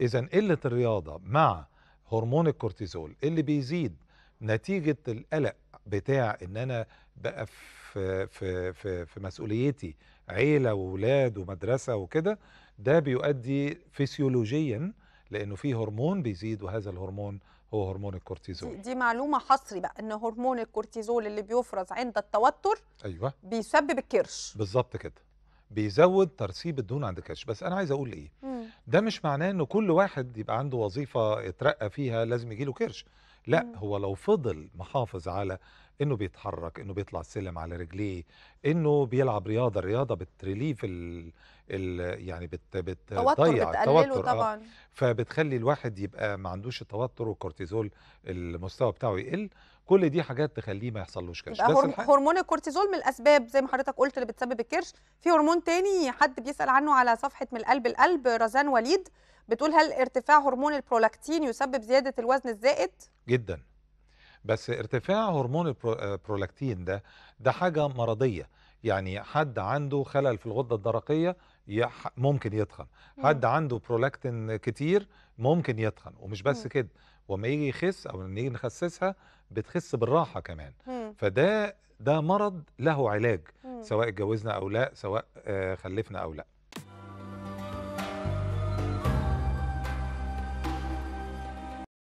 اذا قله الرياضه مع هرمون الكورتيزول اللي بيزيد نتيجه القلق بتاع ان انا بقى في في في, في مسؤوليتي عيله واولاد ومدرسه وكده ده بيؤدي فسيولوجيا لانه في هرمون بيزيد وهذا الهرمون هو هرمون الكورتيزول دي معلومه حصري بقى ان هرمون الكورتيزول اللي بيفرز عند التوتر ايوه بيسبب الكرش بالظبط كده بيزود ترسيب الدهون عند الكرش بس انا عايز اقول ايه مم. ده مش معناه ان كل واحد يبقى عنده وظيفه اترقى فيها لازم يجيله كرش لا هو لو فضل محافظ على انه بيتحرك انه بيطلع السلم على رجليه انه بيلعب رياضه الرياضه بتريليف ال ال يعني بت بتضيع التوتر آه، طبعا فبتخلي الواحد يبقى ما عندوش التوتر والكورتيزول المستوى بتاعه يقل كل دي حاجات تخليه ما يحصلوش كرش بس هرمون الكورتيزول من الاسباب زي ما حضرتك قلت اللي بتسبب الكرش في هرمون تاني حد بيسال عنه على صفحه من القلب القلب رزان وليد بتقول هل ارتفاع هرمون البرولاكتين يسبب زياده الوزن الزائد؟ جدا بس ارتفاع هرمون البرولاكتين آه، ده ده حاجه مرضيه يعني حد عنده خلل في الغده الدرقيه ممكن يتخن حد عنده برولاكتين كتير ممكن يتخن ومش بس كده وما يجي يخس او نيجي نخسسها بتخس بالراحه كمان فده ده مرض له علاج سواء اتجوزنا او لا سواء آه، خلفنا او لا